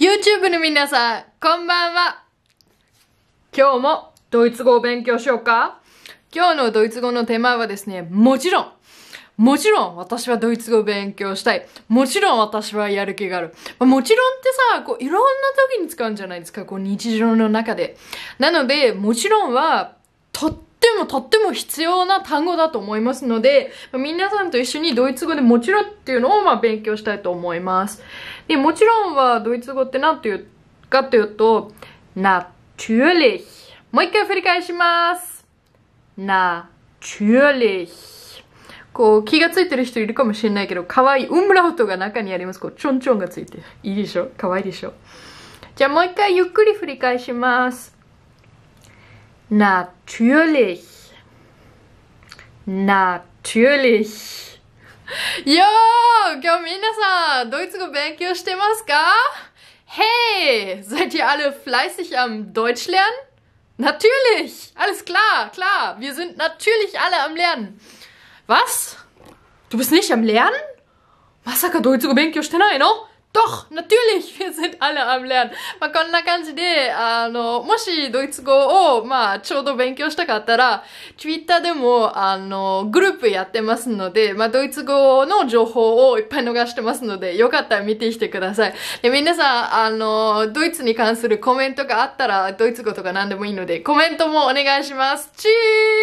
YouTube の皆さん、こんばんは。今日もドイツ語を勉強しようか今日のドイツ語の手前はですね、もちろん、もちろん私はドイツ語を勉強したい。もちろん私はやる気がある。もちろんってさ、こういろんな時に使うんじゃないですか、こう日常の中で。なので、もちろんは、とっでもとっても必要な単語だと思いますので、皆さんと一緒にドイツ語でもちろんっていうのをまあ勉強したいと思います。で、もちろんはドイツ語って何て言うかというと、natürlich。もう一回振り返します。natürlich。こう、気がついてる人いるかもしれないけど、可愛い。ウンブラウトが中にあります。こう、ちょんちょんがついていいでしょ可愛いでしょじゃあもう一回ゆっくり振り返します。Natürlich. Natürlich. Yo, Gamina-san, Deutsche Benkyo Stemaska? Hey, seid ihr alle fleißig am Deutsch lernen? Natürlich, alles klar, klar. Wir sind natürlich alle am Lernen. Was? Du bist nicht am Lernen? Masaka Deutsche Benkyo Stenai, no? Doch, natürlich, wir sind alle am Lernen. まあ、こんな感じで、あの、もしドイツ語を、まあ、ちょうど勉強したかったら、Twitter でも、あの、グループやってますので、まあ、ドイツ語の情報をいっぱい逃してますので、よかったら見てきてください。で、皆さん、あの、ドイツに関するコメントがあったら、ドイツ語とか何でもいいので、コメントもお願いします。チー